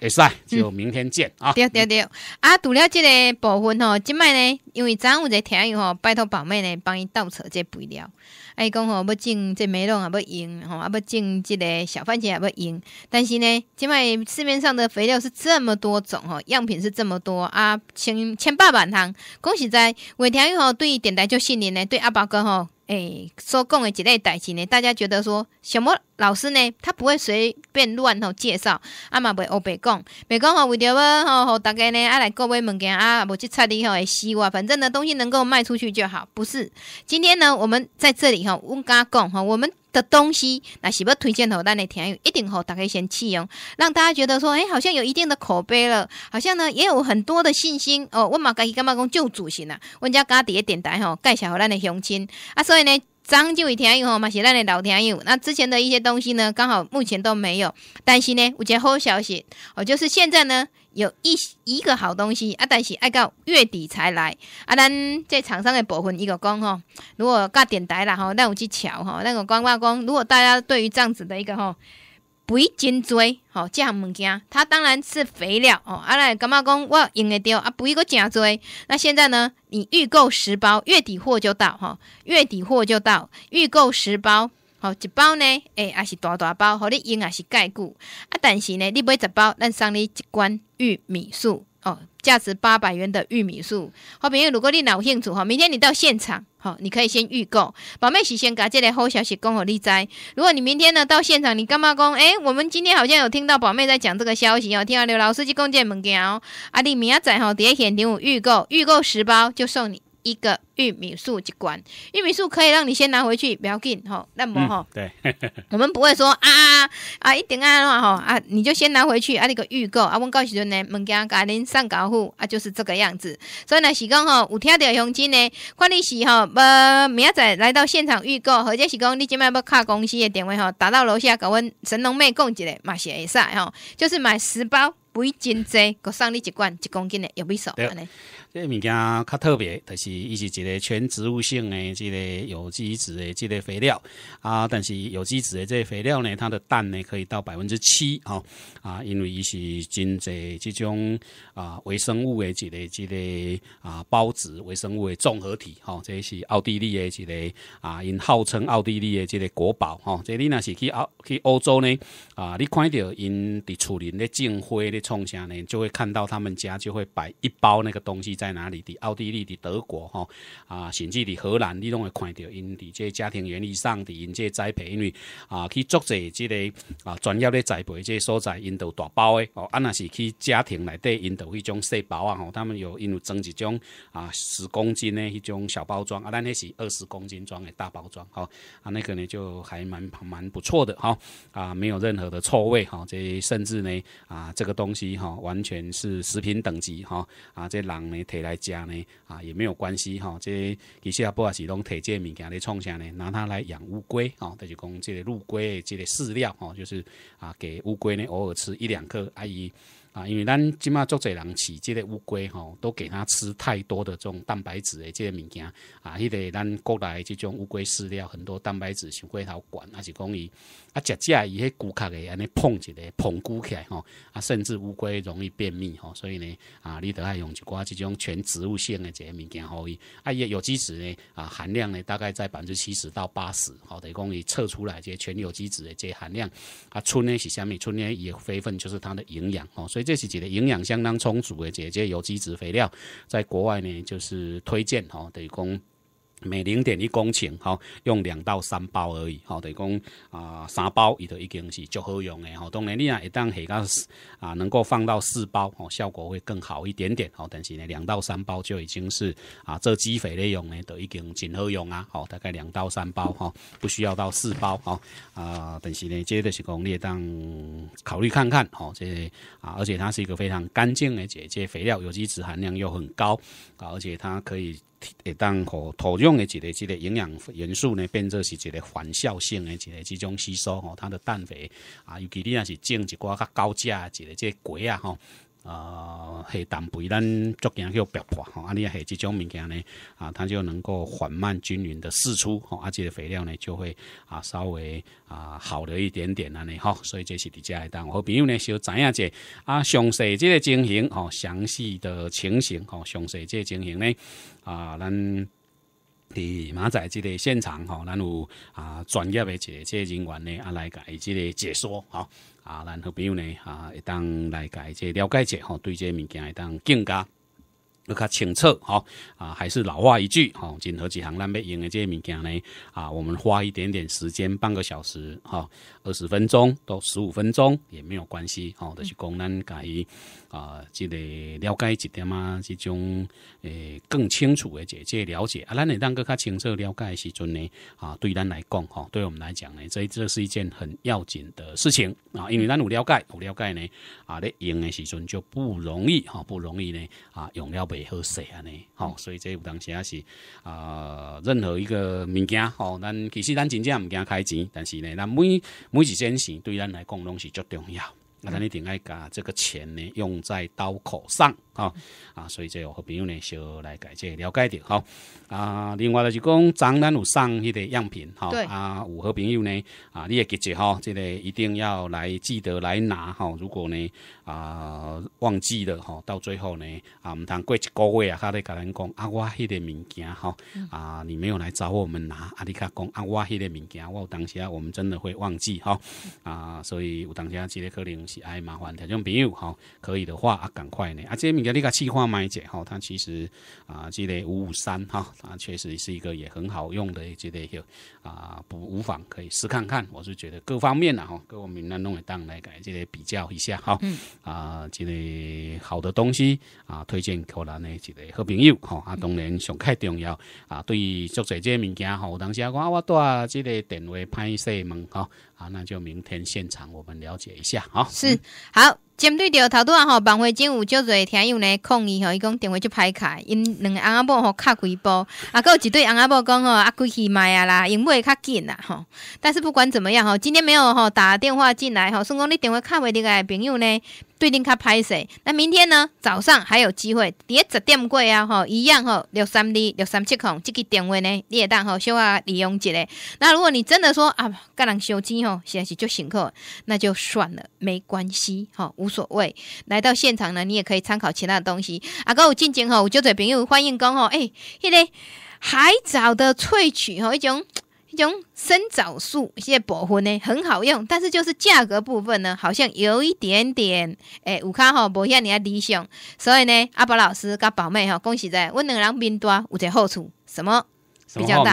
哎晒，就明天见啊！对对对，啊，除了这个部分吼，今麦呢，因为咱有在听友吼，拜托宝妹呢，帮伊倒扯这肥料。哎，讲吼要种这梅农啊，要用吼啊，要种这个小番茄啊，要用。但是呢，今麦市面上的肥料是这么多种哦，样品是这么多啊，千千百万趟。讲实在我听友吼，对电台就信任呢，对阿宝哥吼，哎，所讲的几类代志呢，大家觉得说什么？老师呢，他不会随便乱吼介绍，阿嘛袂乌白讲，白讲吼为着要吼，吼大家呢爱来购买物件啊，无去插你吼会西瓜，反正呢东西能够卖出去就好，不是？今天呢，我们在这里吼阮家讲，吼我们的东西，那是要推荐吼，咱的听一定吼，大家先试哦，让大家觉得说，诶好像有一定的口碑了，好像呢也有很多的信心哦。阮嘛家己感觉讲救主型啊？阮家家底电台吼介绍和咱的乡亲啊，所以呢。张就伟听友吼嘛是咱的老听友，那之前的一些东西呢，刚好目前都没有，但是呢，有只好消息，哦，就是现在呢有一一个好东西啊，但是爱到月底才来啊，咱在厂商的部分一个讲吼，如果加点台啦吼，那我去瞧吼，那个讲卦工，如果大家对于这样子的一个吼。肥真斤吼、即这物件，它当然是肥料哦。阿来，感觉讲我用会着，啊，肥一个真那现在呢，你预购十包，月底货就到吼，月底货就到。预购十包，好一包呢，诶，也是大大包，互你用也是盖够。啊，但是呢，你买十包，咱送你一罐玉米素。价值八百元的玉米树，好朋友，如果你有兴趣哈，明天你到现场，好，你可以先预购。宝妹事先给这个好消息，恭贺你在。如果你明天呢到现场，你干嘛讲？哎，我们今天好像有听到宝妹在讲这个消息哦，听到刘老师去共建门哦。阿你明仔哈，第一天零五预购，预购十包就送你。一个玉米素一罐，玉米素可以让你先拿回去，不要紧吼，那么吼，对，我们不会说啊啊一定啊吼啊，你就先拿回去啊那个预购啊，我告诉恁呢，门家给您上高户啊，就是这个样子。所以呢，是讲吼，有听到佣金呢，看你是吼，呃明仔来到现场预购，或者是讲你今麦要卡公司的电话吼，打到楼下跟阮神龙妹讲一下，嘛是会使吼，就是买十包，不用真济，佮送你一罐一公斤的玉米素安尼。这物件较特别，它是伊是一个全植物性的，这个有机质的，这个肥料啊。但是有机质的这个肥料呢，它的氮呢可以到百分之七啊啊！因为伊是真侪这种啊微生物的，这个这个啊孢子微生物的综合体哈。这是奥地利的，这个啊因号称奥地利的这个国宝哈。这你若是去澳去欧洲呢啊，你看到因伫树林咧种花咧创啥呢，就会看到他们家就会摆一包那个东西在。在哪里？伫奥地利、伫德国，哈啊，甚至伫荷兰，你拢会看到因伫这家庭园艺上的因这栽培，因为啊，去作这即个啊专业的栽培这所在，因都大包的哦。啊，那是去家庭内底，因都一种细包啊。吼，他们有因有装一种啊十公斤的一种小包装啊，咱那是二十公斤装的大包装，好啊，那个呢就还蛮蛮不错的哈啊，没有任何的错位哈。这甚至呢啊，这个东西哈，完全是食品等级哈啊，这人呢。摕来食呢，啊，也没有关系哈。这其实也不也是用摕这物件来创啥呢？拿它来养乌龟哦，就是讲这个陆龟这个饲料哦，就是啊给乌龟呢偶尔吃一两颗，阿姨。啊，因为咱即马足侪人饲即个乌龟吼，都给它吃太多的这种蛋白质的这些物件啊，迄个咱国内即种乌龟饲料很多蛋白质，想归头管，还是讲伊啊，食食伊迄骨壳的安尼碰一个碰骨起来吼啊，甚至乌龟容易便秘吼，所以呢啊，你得爱用一寡即种全植物性的这些物件可伊。啊，有机质呢啊，含量呢大概在百分之七十到八十吼，等于讲伊测出来即全有机质的即含量啊，春呢是虾米，春呢伊肥分就是它的营养吼，所以。这是姐的营养相当充足的姐，这有机质肥料在国外呢，就是推荐哈，等于讲。每零点一公顷，好用两到三包而已，好等于讲啊三包，伊都已经是足好用的，好当然你啊一旦下到啊能够放到四包，好效果会更好一点点，好但是呢两到三包就已经是啊这积肥内用呢都已经尽好用啊，好大概两到三包哈，不需要到四包啊啊，但是呢这个是讲你当考虑看看，好这啊而且它是一个非常干净的，且这肥料有机质含量又很高啊，而且它可以。会当互土壤的一个、这个营养元素呢，变作是一个反效性的这个、这种吸收吼，它的氮肥啊，尤其你若是种一寡较高价啊，这个、这个果啊吼。呃，下氮肥咱作件叫白破吼，啊，你下这种物件呢，啊，它就能够缓慢均匀的释出，吼，啊，这个肥料呢就会啊稍微啊好了一点点啊，呢，吼，所以这是你加一当，我朋友呢小知影者啊，详细这个情形，吼，详细的情形，吼，详细这个情形呢，啊，咱。伫马仔即个现场吼，咱有啊，专业诶一个即个人员呢，啊来甲伊即个解说吼，啊咱好朋友呢，啊会当来甲伊即个了解者吼，对即个物件会当更加。搁较清楚吼啊，还是老话一句吼，任何几行咱袂用的这些物件呢啊，我们花一点点时间，半个小时哈，二十分钟到十五分钟也没有关系吼，就是讲咱甲伊啊，即个了解一点啊，这种诶更清楚的解，即了解啊，咱你当个较清楚了解的时阵呢啊，对咱来讲吼，对我们来讲呢，这这是一件很要紧的事情啊，因为咱有了解，有了解呢啊，咧用的时阵就不容易哈，不容易呢啊，用了袂。好势安尼，吼，所以这有当时也是啊，任何一个物件，吼，咱其实咱真正毋惊开钱，但是呢，咱每每一件事对咱来讲拢是最重要。啊，一定爱加这个钱呢，用在刀口上啊啊，所以这我好朋友呢，小来解这了解点好啊。另外就是讲张南有送迄个样品好啊，有好朋友呢啊，你也记住哈，这个一定要来记得来拿哈。如果呢啊忘记了哈，到最后呢啊，唔通过一个月啊，他咧甲咱讲啊，我迄个物件哈啊，你没有来找我们拿啊，你甲讲啊，我迄个物件，我有当时啊，我们真的会忘记哈啊，所以有当时啊，这个可能。是爱麻烦的这种朋友哈，可以的话啊，赶快呢啊！这米格你个气化买者哈，它其实啊，这个五五三哈，它确实是一个也很好用的，这个有啊，不无妨可以试看看。我是觉得各方面啊、哈，各方面来弄一档来改这些比较一下哈。嗯。啊，这个好的东西啊，推荐可能呢，这个好朋友哈，啊，当然上开重要啊。对于做在这物件吼，有当啊，我我带这个电话拍摄问哈。好，那就明天现场我们了解一下啊。是，好。针对着头拄啊吼，晚会今有足侪听友呢抗议吼，伊讲电话就歹卡，因两个翁仔某吼卡几波，啊，有一对翁仔某讲吼啊，贵气买啊啦，用不较紧啦吼。但是不管怎么样吼，今天没有吼打电话进来吼，算讲你电话卡袂入来，朋友呢对恁较歹势。那明天呢早上还有机会，第一十点过啊吼，一样吼六三二六三七号即个电话呢你会当吼小啊利用一下。那如果你真的说啊甲人手钱吼，现在就辛苦，那就算了，没关系吼。无所谓，来到现场呢，你也可以参考其他的东西。啊，哥，我进前吼，我九嘴朋友欢迎讲吼，诶，迄个海藻的萃取吼，一种一种生藻素，现在补分呢很好用，但是就是价格部分呢，好像有一点点，诶，有看吼无遐尼啊理想，所以呢，阿宝老师跟宝妹吼，恭喜在我两个人面多有者好处，什么？比较大，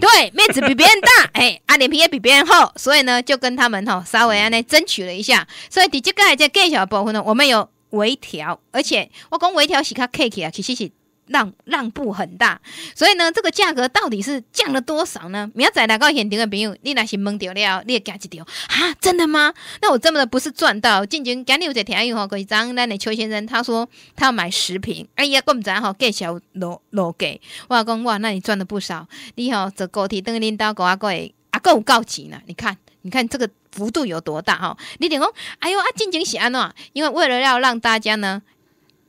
对，面子比别人大，哎，啊脸皮也比别人厚，所以呢，就跟他们吼稍微安呢争取了一下，所以第几个还在绍的部分呢，我们有微调，而且我讲微调是较客气啊，其实是。让让步很大，所以呢，这个价格到底是降了多少呢？明仔来到现场的朋友，你那是懵掉了，你也加一条啊？真的吗？那我这么的不是赚到？进静静有一个天啊，有可几张，咱的邱先生他说他要买十瓶，哎呀，够不知哈，介绍落落给，我讲哇，那你赚了不少，你哈这高铁登领导阿啊阿有告急呢，你看，你看这个幅度有多大哈？你听讲，哎呦啊，静静喜安怎，因为为了要让大家呢。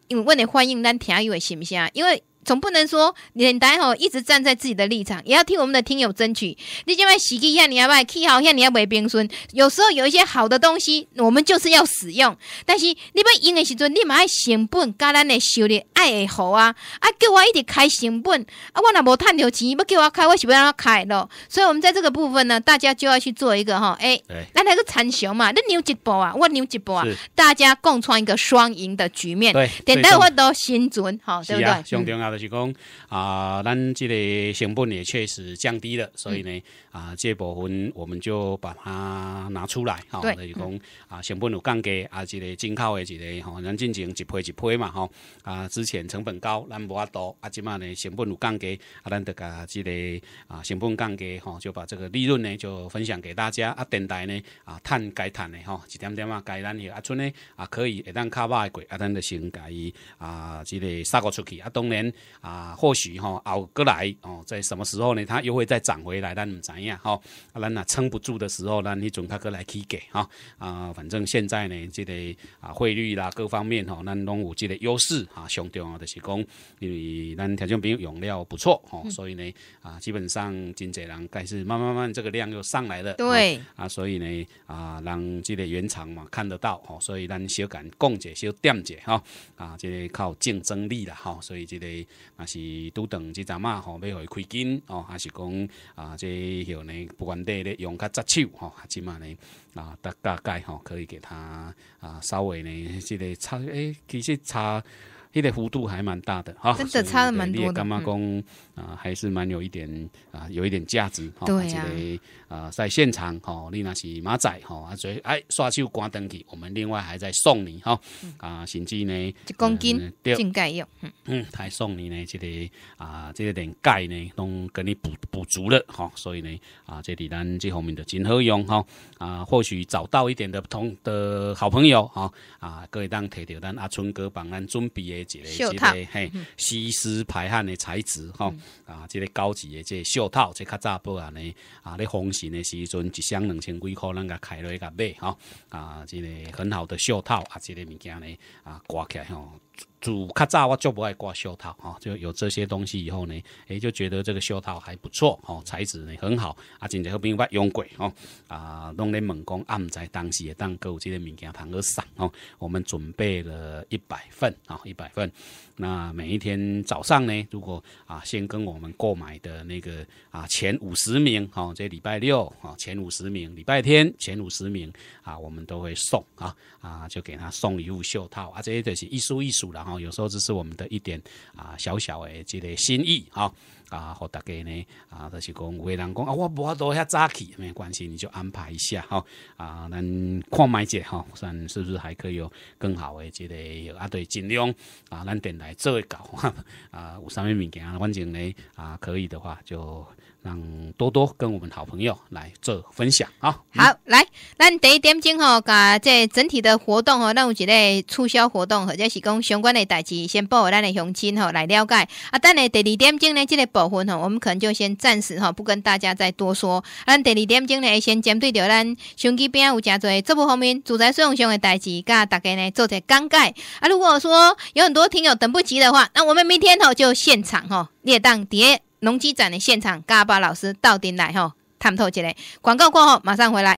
因为阮会反应咱听伊诶心声因为总不能说你单吼一直站在自己的立场，也要替我们的听友争取。你要不要洗一下？你要不要剃？好下你要要冰孙。有时候有一些好的东西，我们就是要使用。但是你要用的时阵，你嘛爱成本，加咱的修理爱会好啊！啊，叫我一直开成本啊，我若无趁着钱，要叫我开，我让他开咯。所以，我们在这个部分呢，大家就要去做一个哈，哎，来那个参详嘛，你牛一步啊，我牛一步啊，大家共创一个双赢的局面。对，等待我都心存好，对不对？就是讲啊，咱这个成本也确实降低了，所以呢啊，这部分我们就把它拿出来啊，就是讲啊，成本有降低啊，这个进口的这个吼，咱进行一批一批嘛吼啊，之前成本高，咱无法多啊，即嘛呢成本有降低啊，咱就加这个啊，成本降低吼，就把这个利润呢就分享给大家啊，等待呢啊，赚该赚的吼，一点点啊，该咱的啊，就呢啊可以一旦卡卖贵，啊，咱就先加伊啊，这个杀过出去啊，当然。啊，或许哈熬过来哦，在什么时候呢？它又会再涨回来，你们知呀哈。咱那撑不住的时候呢，你准它过来去给哈。啊，反正现在呢，即个啊汇率啦各方面哈，咱拢有即个优势啊。相对啊，就是讲，因为咱条件比用料不错哈，所以呢啊，基本上经济人该是慢慢慢这个量又上来了。对。啊，所以呢啊，让即个原厂嘛看得到哈，所以咱小敢供给小点者哈啊，即靠竞争力啦哈，所以即个。啊是都等这阵啊，吼，要会开金哦，还是讲啊，这许呢，不管得咧用较扎手吼，起码呢啊，大大概吼可以给他啊，稍微呢，这个差诶，其实差，迄个幅度还蛮大的哈，真的差了蛮多。你也干吗讲啊，还是蛮有一点啊，有一点价值。对啊。啊，在现场吼，你那是马仔吼，啊所以哎刷手关灯去。我们另外还在送你哈啊，甚至呢一公斤真有用，嗯，还送你呢，这个啊，这个点钙呢，拢给你补补足了哈。所以呢啊，这里咱这方面的真好用哈啊。或许找到一点的同的好朋友哈啊，可以当摕到咱阿春哥帮咱准备的这个这个嘿吸湿排汗的材质哈啊，这个高级的这袖套，这卡扎布啊呢啊，你防。时的时阵，一箱两千几块，咱个开落去甲买吼，啊，这个很好的袖套啊，这个物件呢，啊，挂起来吼。主卡早我就不爱挂袖套啊，就有这些东西以后呢，哎就觉得这个袖套还不错哦，材质呢很好啊，真正不明白用贵哦啊，弄咧猛讲暗在当时也当购物机的物件糖去送哦，我们准备了一百份啊，一百份，那每一天早上呢，如果啊先跟我们购买的那个啊前五十名哦，在礼拜六啊前五十名，礼拜天前五十名啊，我们都会送啊啊，就给他送一物袖套啊，这些都是一束一束。然后有时候只是我们的一点啊小小的这个心意哈啊，和大家呢啊，就是讲，为人讲啊，我无多遐早起没关系，你就安排一下哈啊，咱看卖者哈，算是不是还可以有更好的这个啊，对，尽量啊，咱点来做一搞啊，有啥物物件，反正呢啊，可以的话就。让多多跟我们好朋友来做分享啊！好，来，咱第一点钟吼，甲这整体的活动吼，咱有一个促销活动，或者是讲相关的代志，先报咱的乡亲吼来了解啊。但咧第二点钟呢，这个部分吼，我们可能就先暂时吼不跟大家再多说。咱第二点钟呢，先针对着咱雄基边有诚侪这部方面住宅使用上的代志，甲大家呢做些讲解啊。如果说有很多听友等不及的话，那我们明天吼就现场吼列档碟。农机展的现场，嘎巴老师到店来吼，探透一下。广告过后，马上回来。